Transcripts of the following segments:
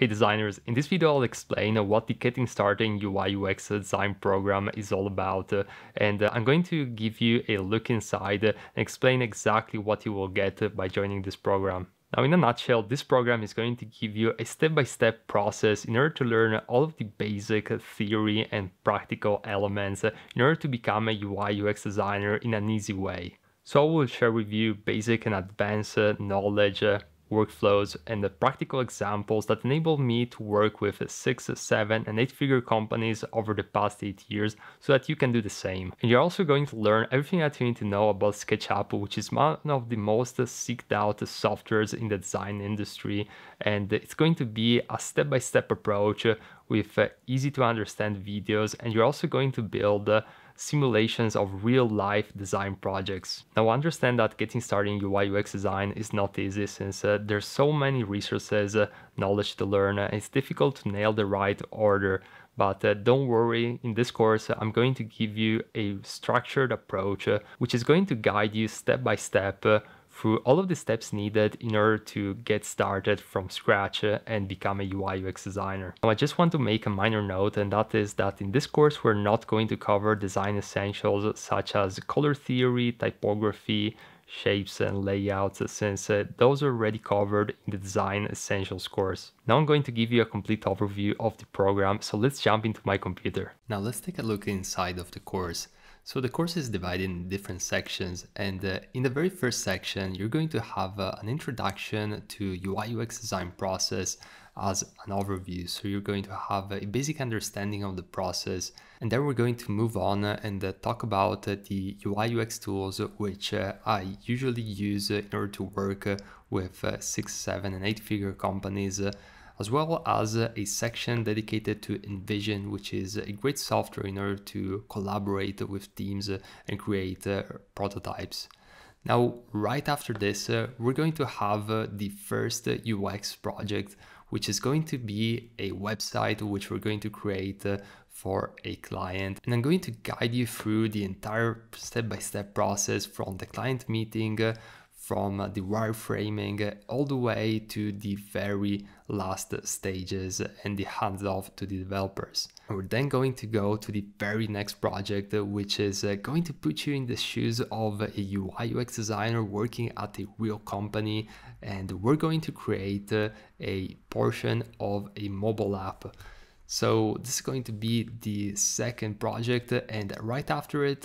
Hey designers, in this video I'll explain what the Getting Started in UI UX design program is all about uh, and uh, I'm going to give you a look inside and explain exactly what you will get by joining this program. Now in a nutshell, this program is going to give you a step-by-step -step process in order to learn all of the basic theory and practical elements in order to become a UI UX designer in an easy way. So I will share with you basic and advanced knowledge uh, workflows and the practical examples that enabled me to work with six, seven, and eight figure companies over the past eight years so that you can do the same. And you're also going to learn everything that you need to know about SketchUp, which is one of the most sought out softwares in the design industry. And it's going to be a step by step approach with uh, easy to understand videos and you're also going to build uh, simulations of real life design projects. Now understand that getting started in UI UX design is not easy since uh, there's so many resources, uh, knowledge to learn, uh, it's difficult to nail the right order. But uh, don't worry, in this course, I'm going to give you a structured approach uh, which is going to guide you step by step through all of the steps needed in order to get started from scratch uh, and become a UI UX designer. Now I just want to make a minor note and that is that in this course we're not going to cover design essentials such as color theory, typography, shapes and layouts uh, since uh, those are already covered in the design essentials course. Now I'm going to give you a complete overview of the program so let's jump into my computer. Now let's take a look inside of the course. So the course is divided in different sections and uh, in the very first section you're going to have uh, an introduction to UI UX design process as an overview. So you're going to have a basic understanding of the process and then we're going to move on and uh, talk about uh, the UI UX tools which uh, I usually use in order to work uh, with six, seven and eight figure companies as well as a section dedicated to Envision, which is a great software in order to collaborate with teams and create uh, prototypes. Now, right after this, uh, we're going to have uh, the first UX project, which is going to be a website which we're going to create uh, for a client. And I'm going to guide you through the entire step-by-step -step process from the client meeting uh, from the wireframing all the way to the very last stages and the handoff to the developers. And we're then going to go to the very next project, which is uh, going to put you in the shoes of a UI UX designer working at a real company. And we're going to create uh, a portion of a mobile app. So this is going to be the second project and right after it,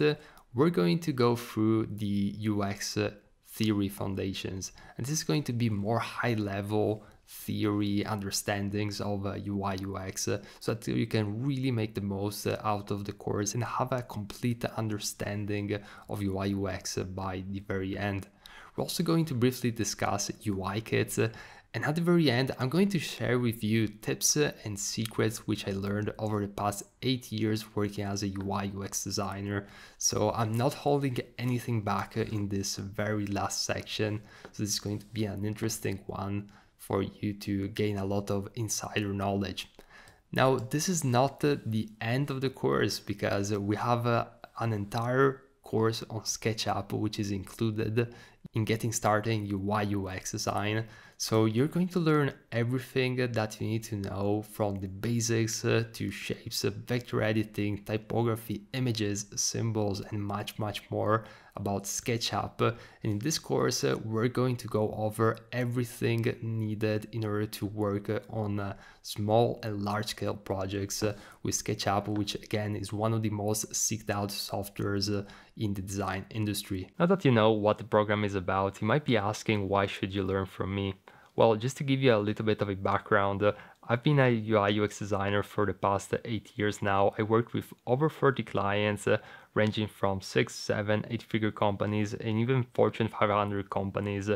we're going to go through the UX theory foundations. And this is going to be more high level theory understandings of uh, UI UX uh, so that you can really make the most uh, out of the course and have a complete understanding of UI UX uh, by the very end. We're also going to briefly discuss UI kits uh, and at the very end, I'm going to share with you tips and secrets which I learned over the past eight years working as a UI UX designer. So I'm not holding anything back in this very last section. So this is going to be an interesting one for you to gain a lot of insider knowledge. Now, this is not the end of the course because we have a, uh, an entire course on SketchUp, which is included in getting started in UI UX design. So you're going to learn everything that you need to know from the basics uh, to shapes, uh, vector editing, typography, images, symbols, and much, much more about SketchUp. And in this course, uh, we're going to go over everything needed in order to work on small and large scale projects with SketchUp, which again is one of the most sought out softwares in the design industry. Now that you know what the program is about, you might be asking why should you learn from me? Well, just to give you a little bit of a background, uh, I've been a UI UX designer for the past eight years now. I worked with over 30 clients, uh, ranging from six, seven, eight figure companies, and even Fortune 500 companies.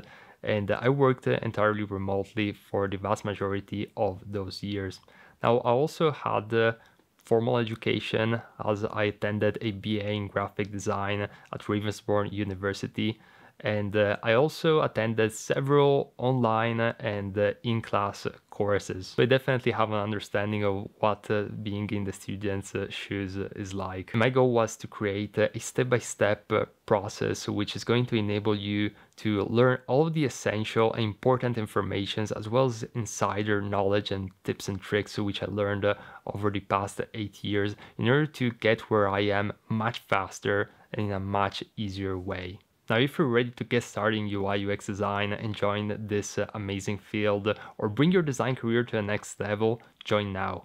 And I worked entirely remotely for the vast majority of those years. Now, I also had uh, formal education as I attended a BA in graphic design at Ravensbourne University and uh, I also attended several online and uh, in class courses. So I definitely have an understanding of what uh, being in the student's shoes is like. My goal was to create a step by step process which is going to enable you to learn all the essential and important informations as well as insider knowledge and tips and tricks which I learned over the past eight years in order to get where I am much faster and in a much easier way. Now, if you're ready to get started in UI UX design and join this uh, amazing field or bring your design career to the next level, join now.